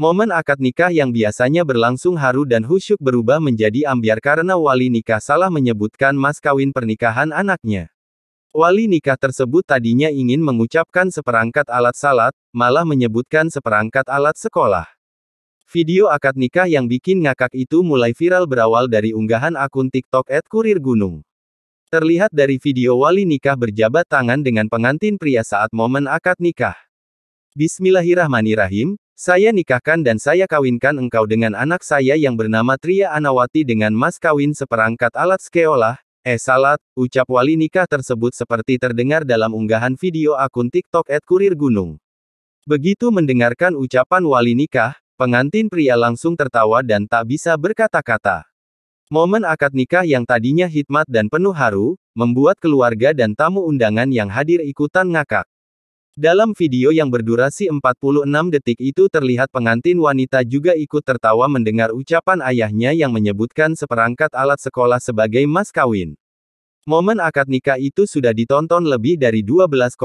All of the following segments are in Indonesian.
Momen akad nikah yang biasanya berlangsung haru dan husyuk berubah menjadi ambiar karena wali nikah salah menyebutkan mas kawin pernikahan anaknya. Wali nikah tersebut tadinya ingin mengucapkan seperangkat alat salat, malah menyebutkan seperangkat alat sekolah. Video akad nikah yang bikin ngakak itu mulai viral berawal dari unggahan akun TikTok @kurirgunung. Terlihat dari video wali nikah berjabat tangan dengan pengantin pria saat momen akad nikah. Bismillahirrahmanirrahim, saya nikahkan dan saya kawinkan engkau dengan anak saya yang bernama Tria Anawati dengan mas kawin seperangkat alat skeolah, eh salat, ucap wali nikah tersebut seperti terdengar dalam unggahan video akun TikTok at Kurir Gunung. Begitu mendengarkan ucapan wali nikah, pengantin pria langsung tertawa dan tak bisa berkata-kata. Momen akad nikah yang tadinya hikmat dan penuh haru, membuat keluarga dan tamu undangan yang hadir ikutan ngakak. Dalam video yang berdurasi 46 detik itu terlihat pengantin wanita juga ikut tertawa mendengar ucapan ayahnya yang menyebutkan seperangkat alat sekolah sebagai mas kawin. Momen akad nikah itu sudah ditonton lebih dari 12,9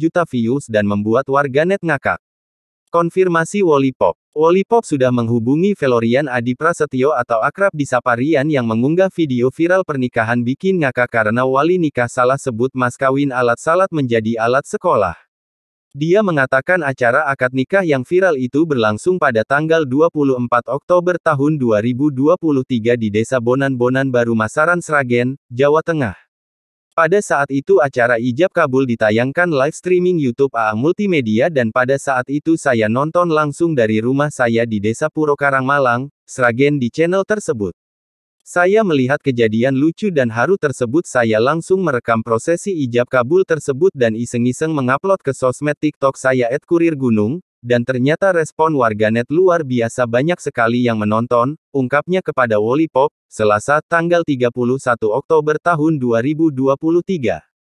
juta views dan membuat warganet ngakak. Konfirmasi pop. Wali pop sudah menghubungi Velorian Adi Prasetyo atau akrab di Saparian yang mengunggah video viral pernikahan bikin ngakak karena wali nikah salah sebut mas kawin alat salat menjadi alat sekolah. Dia mengatakan acara akad nikah yang viral itu berlangsung pada tanggal 24 Oktober tahun 2023 di Desa Bonan-Bonan Baru Masaran Sragen, Jawa Tengah. Pada saat itu acara ijab kabul ditayangkan live streaming YouTube AA Multimedia dan pada saat itu saya nonton langsung dari rumah saya di Desa Purokarang Malang, Sragen di channel tersebut. Saya melihat kejadian lucu dan haru tersebut saya langsung merekam prosesi ijab kabul tersebut dan iseng-iseng mengupload ke sosmed TikTok saya at kurir gunung, dan ternyata respon warganet luar biasa banyak sekali yang menonton, ungkapnya kepada Wally Selasa, tanggal 31 Oktober tahun 2023.